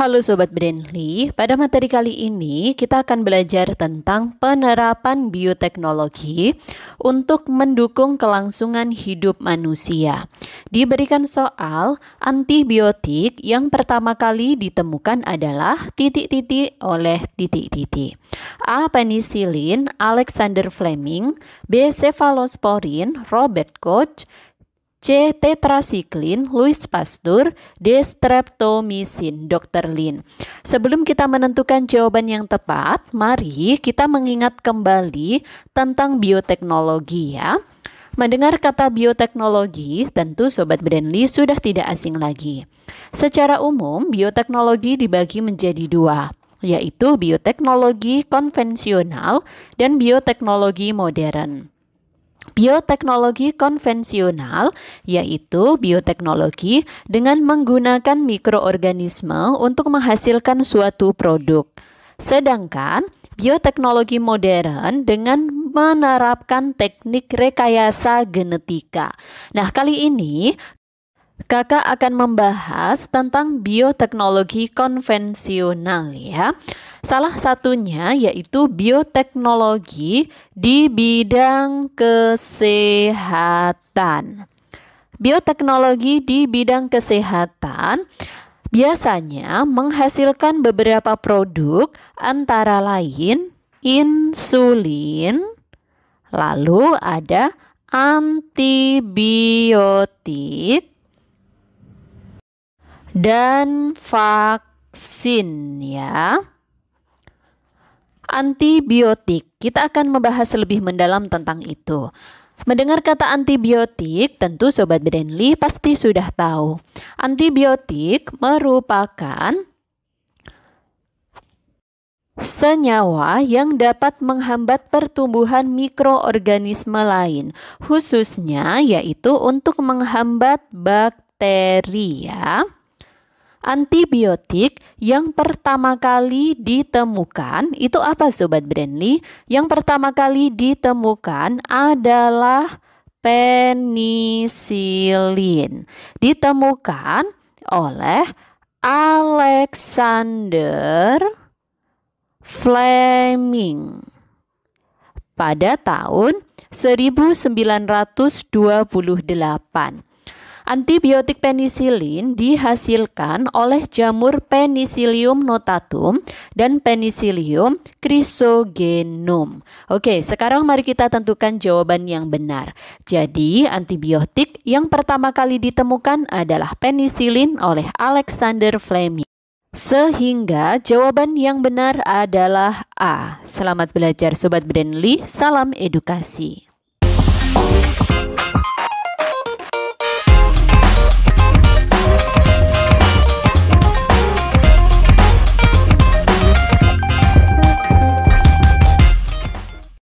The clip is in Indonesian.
Halo Sobat Brandly, pada materi kali ini kita akan belajar tentang penerapan bioteknologi untuk mendukung kelangsungan hidup manusia. Diberikan soal, antibiotik yang pertama kali ditemukan adalah titik-titik oleh titik-titik. A. Penicillin, Alexander Fleming, B. Cephalosporin, Robert Koch, C. Tetrasiklin, Louis Pasteur, D. Streptomycin, Dr. Lin. Sebelum kita menentukan jawaban yang tepat, mari kita mengingat kembali tentang bioteknologi ya. Mendengar kata bioteknologi, tentu Sobat Brandly sudah tidak asing lagi. Secara umum, bioteknologi dibagi menjadi dua, yaitu bioteknologi konvensional dan bioteknologi modern. Bioteknologi konvensional yaitu bioteknologi dengan menggunakan mikroorganisme untuk menghasilkan suatu produk. Sedangkan bioteknologi modern dengan menerapkan teknik rekayasa genetika. Nah, kali ini Kakak akan membahas tentang bioteknologi konvensional ya. Salah satunya yaitu bioteknologi di bidang kesehatan. Bioteknologi di bidang kesehatan biasanya menghasilkan beberapa produk antara lain insulin, lalu ada antibiotik, dan vaksin ya. Antibiotik. Kita akan membahas lebih mendalam tentang itu. Mendengar kata antibiotik, tentu Sobat Brandly pasti sudah tahu. Antibiotik merupakan senyawa yang dapat menghambat pertumbuhan mikroorganisme lain, khususnya yaitu untuk menghambat bakteri ya. Antibiotik yang pertama kali ditemukan itu apa Sobat Brandly? Yang pertama kali ditemukan adalah penisilin. Ditemukan oleh Alexander Fleming pada tahun 1928. Antibiotik penisilin dihasilkan oleh jamur Penicillium notatum dan Penicillium chrysogenum. Oke, sekarang mari kita tentukan jawaban yang benar. Jadi, antibiotik yang pertama kali ditemukan adalah penisilin oleh Alexander Fleming. Sehingga jawaban yang benar adalah A. Selamat belajar Sobat Brandly, salam edukasi.